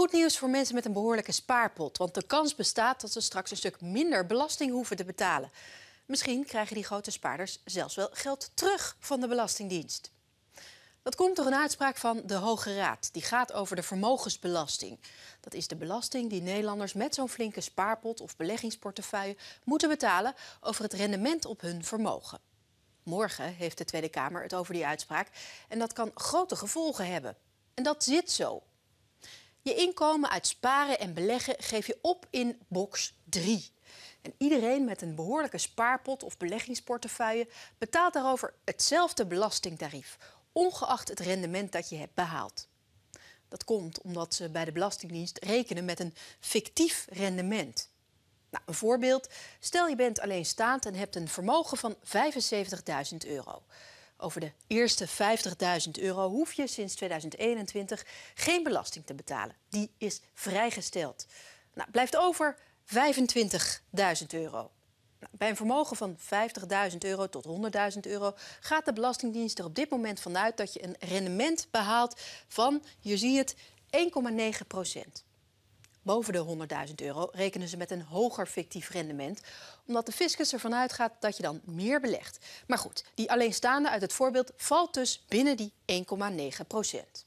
Goed nieuws voor mensen met een behoorlijke spaarpot. Want de kans bestaat dat ze straks een stuk minder belasting hoeven te betalen. Misschien krijgen die grote spaarders zelfs wel geld terug van de Belastingdienst. Dat komt door een uitspraak van de Hoge Raad. Die gaat over de vermogensbelasting. Dat is de belasting die Nederlanders met zo'n flinke spaarpot of beleggingsportefeuille moeten betalen over het rendement op hun vermogen. Morgen heeft de Tweede Kamer het over die uitspraak en dat kan grote gevolgen hebben. En dat zit zo je inkomen uit sparen en beleggen geef je op in box 3. En iedereen met een behoorlijke spaarpot of beleggingsportefeuille betaalt daarover hetzelfde belastingtarief, ongeacht het rendement dat je hebt behaald. Dat komt omdat ze bij de Belastingdienst rekenen met een fictief rendement. Nou, een voorbeeld. Stel je bent alleenstaand en hebt een vermogen van 75.000 euro. Over de eerste 50.000 euro hoef je sinds 2021 geen belasting te betalen. Die is vrijgesteld. Nou, blijft over 25.000 euro. Nou, bij een vermogen van 50.000 euro tot 100.000 euro gaat de Belastingdienst er op dit moment vanuit dat je een rendement behaalt van, je ziet het, 1,9 procent. Boven de 100.000 euro rekenen ze met een hoger fictief rendement, omdat de fiscus ervan uitgaat dat je dan meer belegt. Maar goed, die alleenstaande uit het voorbeeld valt dus binnen die 1,9 procent.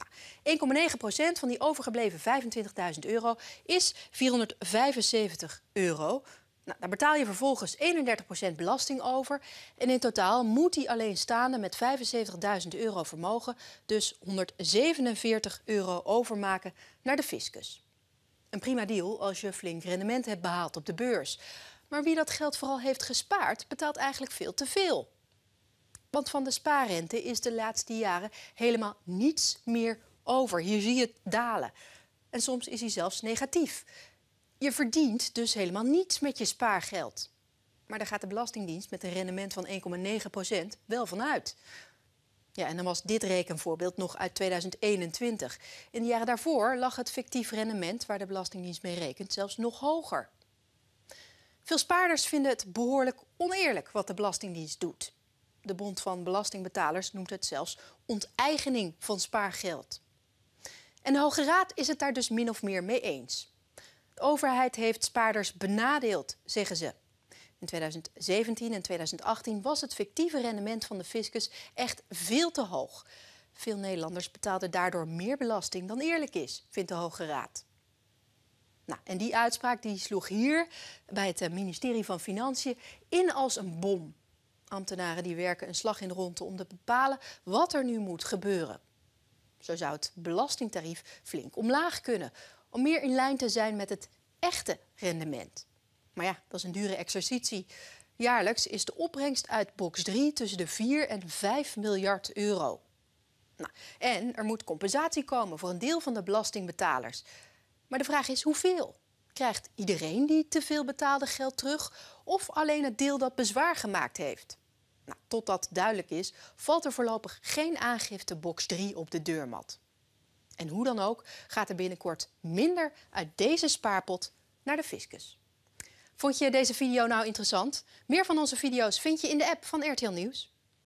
1,9 nou, van die overgebleven 25.000 euro is 475 euro. Nou, daar betaal je vervolgens 31 belasting over. En in totaal moet die alleenstaande met 75.000 euro vermogen dus 147 euro overmaken naar de fiscus. Een prima deal als je flink rendement hebt behaald op de beurs. Maar wie dat geld vooral heeft gespaard, betaalt eigenlijk veel te veel. Want van de spaarrente is de laatste jaren helemaal niets meer over. Hier zie je het dalen. En soms is hij zelfs negatief. Je verdient dus helemaal niets met je spaargeld. Maar daar gaat de Belastingdienst met een rendement van 1,9 wel van uit. Ja, en dan was dit rekenvoorbeeld nog uit 2021. In de jaren daarvoor lag het fictief rendement waar de Belastingdienst mee rekent zelfs nog hoger. Veel spaarders vinden het behoorlijk oneerlijk wat de Belastingdienst doet. De Bond van Belastingbetalers noemt het zelfs onteigening van spaargeld. En de Hoge Raad is het daar dus min of meer mee eens. De overheid heeft spaarders benadeeld, zeggen ze. In 2017 en 2018 was het fictieve rendement van de fiscus echt veel te hoog. Veel Nederlanders betaalden daardoor meer belasting dan eerlijk is, vindt de Hoge Raad. Nou, en die uitspraak die sloeg hier bij het eh, ministerie van Financiën in als een bom. Ambtenaren die werken een slag in de ronde om te bepalen wat er nu moet gebeuren. Zo zou het belastingtarief flink omlaag kunnen, om meer in lijn te zijn met het echte rendement. Maar ja, dat is een dure exercitie. Jaarlijks is de opbrengst uit box 3 tussen de 4 en 5 miljard euro. Nou, en er moet compensatie komen voor een deel van de belastingbetalers. Maar de vraag is hoeveel? Krijgt iedereen die te veel betaalde geld terug of alleen het deel dat bezwaar gemaakt heeft? Nou, totdat duidelijk is, valt er voorlopig geen aangifte box 3 op de deurmat. En hoe dan ook gaat er binnenkort minder uit deze spaarpot naar de fiscus. Vond je deze video nou interessant? Meer van onze video's vind je in de app van RTL Nieuws.